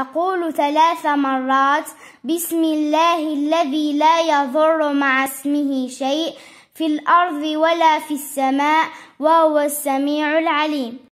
أقول ثلاث مرات بسم الله الذي لا يضر مع اسمه شيء في الأرض ولا في السماء وهو السميع العليم